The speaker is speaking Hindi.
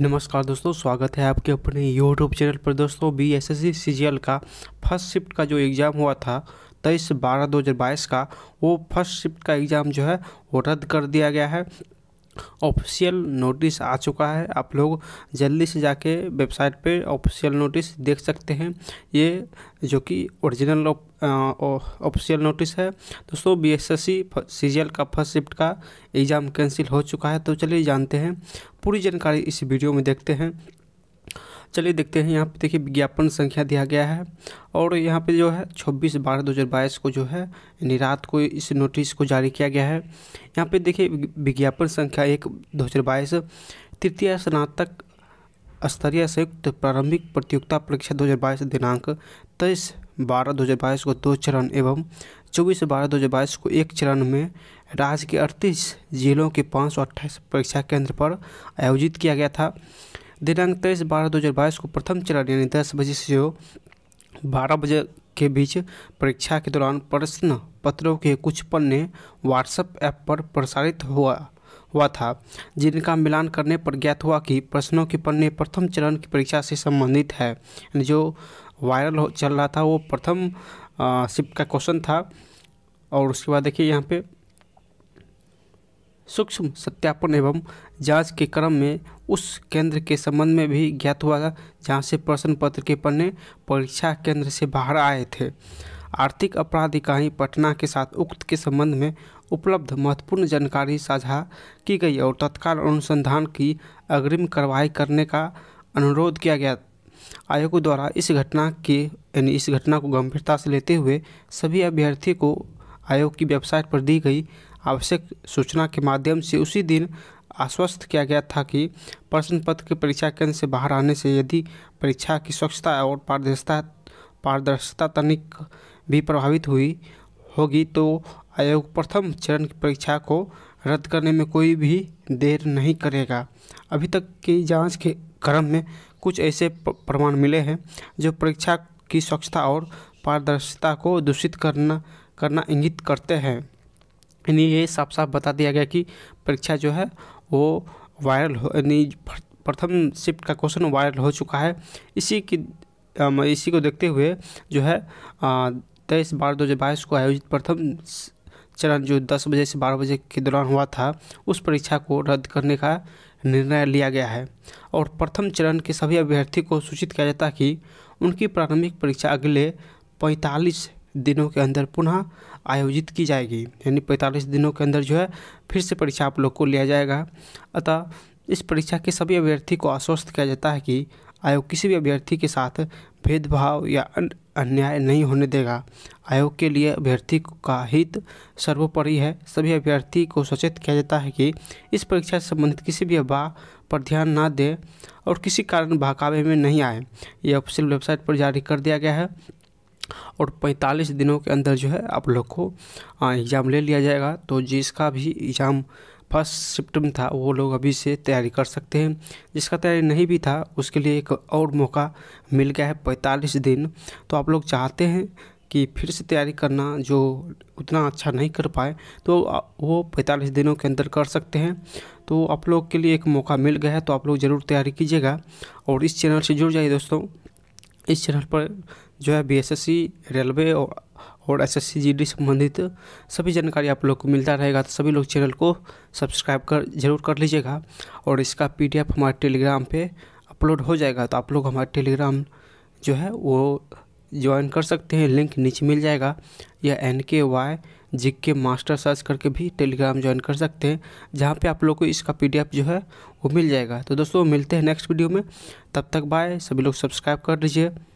नमस्कार दोस्तों स्वागत है आपके अपने यूट्यूब चैनल पर दोस्तों B S S C C G L का फर्स्ट शिफ्ट का जो एग्ज़ाम हुआ था तेईस बारह दो हज़ार बाईस का वो फर्स्ट शिफ्ट का एग्ज़ाम जो है वो रद्द कर दिया गया है ऑफिशियल नोटिस आ चुका है आप लोग जल्दी से जाके वेबसाइट पे ऑफिशियल नोटिस देख सकते हैं ये जो कि ओरिजिनल ऑफिशियल नोटिस है दोस्तों बी एस एस सी का फर्स्ट शिफ्ट का एग्ज़ाम कैंसिल हो चुका है तो चलिए जानते हैं पूरी जानकारी इस वीडियो में देखते हैं चलिए देखते हैं यहाँ पे देखिए विज्ञापन संख्या दिया गया है और यहाँ पे जो है 26 बारह 2022 को जो है यानी रात को इस नोटिस को जारी किया गया है यहाँ पे देखिए विज्ञापन संख्या एक दो हज़ार बाईस तृतीय स्नातक स्तरीय संयुक्त प्रारंभिक प्रतियोगिता परीक्षा 2022 दिनांक तेईस बारह दो हज़ार बाईस को दो चरण एवं चौबीस बारह दो हज़ार बाईस को एक चरण में राज्य के अड़तीस जिलों के पाँच सौ अट्ठाईस परीक्षा केंद्र पर आयोजित किया गया था दिनांक तेईस बारह दो हज़ार बाईस को प्रथम चरण यानी दस बजे से बारह बजे के बीच परीक्षा के दौरान प्रश्न पत्रों के कुछ पन्ने व्हाट्सएप ऐप पर प्रसारित हुआ हुआ था जिनका मिलान करने पर ज्ञात हुआ कि प्रश्नों के पन्ने प्रथम चरण की परीक्षा से संबंधित है जो वायरल हो चल रहा था वो प्रथम शिफ्ट का क्वेश्चन था और उसके बाद देखिए यहाँ पे सूक्ष्म सत्यापन एवं जांच के क्रम में उस केंद्र के संबंध में भी ज्ञात हुआ था जहाँ से प्रश्न पत्र के पन्ने परीक्षा केंद्र से बाहर आए थे आर्थिक अपराध इकाई पटना के साथ उक्त के संबंध में उपलब्ध महत्वपूर्ण जानकारी साझा की गई और तत्काल अनुसंधान की अग्रिम कार्रवाई करने का अनुरोध किया गया आयोग द्वारा इस घटना के यानी इस घटना को गंभीरता से लेते हुए सभी अभ्यर्थी को आयोग की वेबसाइट पर दी गई आवश्यक सूचना के माध्यम से उसी दिन आश्वस्त किया गया था कि प्रश्न पत्र के परीक्षा केंद्र से बाहर आने से यदि परीक्षा की स्वच्छता और पारदर्शिता पारदर्शिता तनिक भी प्रभावित हुई होगी तो आयोग प्रथम चरण की परीक्षा को रद्द करने में कोई भी देर नहीं करेगा अभी तक की जांच के क्रम में कुछ ऐसे प्रमाण मिले हैं जो परीक्षा की स्वच्छता और पारदर्शिता को दूषित करना करना इंगित करते हैं यानी ये साफ साफ बता दिया गया कि परीक्षा जो है वो वायरल हो यानी प्रथम शिफ्ट का क्वेश्चन वायरल हो चुका है इसी की इसी को देखते हुए जो है तेईस बारह दो हज़ार बाईस को आयोजित प्रथम चरण जो दस बजे से बारह बजे के दौरान हुआ था उस परीक्षा को रद्द करने का निर्णय लिया गया है और प्रथम चरण के सभी अभ्यर्थी को सूचित किया जाता कि उनकी प्रारंभिक परीक्षा अगले पैंतालीस दिनों के अंदर पुनः आयोजित की जाएगी यानी पैंतालीस दिनों के अंदर जो है फिर से परीक्षा आप लोग को लिया जाएगा अतः इस परीक्षा के सभी अभ्यर्थी को आश्वस्त किया जाता है कि आयोग किसी भी अभ्यर्थी के साथ भेदभाव या अन्याय नहीं होने देगा आयोग के लिए अभ्यर्थी का हित सर्वोपरि है सभी अभ्यर्थी को सचेत किया जाता है कि इस परीक्षा से संबंधित किसी भी अफवाह पर ध्यान ना दें और किसी कारण बहकावे में नहीं आए यह ऑफिशियल वेबसाइट पर जारी कर दिया गया है और 45 दिनों के अंदर जो है आप लोग को एग्ज़ाम ले लिया जाएगा तो जिसका भी एग्ज़ाम फर्स्ट शिफ्ट में था वो लोग अभी से तैयारी कर सकते हैं जिसका तैयारी नहीं भी था उसके लिए एक और मौका मिल गया है पैंतालीस दिन तो आप लोग चाहते हैं कि फिर से तैयारी करना जो उतना अच्छा नहीं कर पाए तो वो पैंतालीस दिनों के अंदर कर सकते हैं तो आप लोग के लिए एक मौका मिल गया है तो आप लोग ज़रूर तैयारी कीजिएगा और इस चैनल से जुड़ जाइए दोस्तों इस चैनल पर जो है बीएसएससी रेलवे और और एस एस संबंधित सभी जानकारी आप लोग को मिलता रहेगा तो सभी लोग चैनल को सब्सक्राइब कर जरूर कर लीजिएगा और इसका पी हमारे टेलीग्राम पर अपलोड हो जाएगा तो आप लोग हमारे टेलीग्राम जो है वो ज्वाइन कर सकते हैं लिंक नीचे मिल जाएगा या एन के वाई जी के मास्टर सर्च करके भी टेलीग्राम ज्वाइन कर सकते हैं जहाँ पे आप लोग को इसका पीडीएफ जो है वो मिल जाएगा तो दोस्तों मिलते हैं नेक्स्ट वीडियो में तब तक बाय सभी लोग सब्सक्राइब कर लीजिए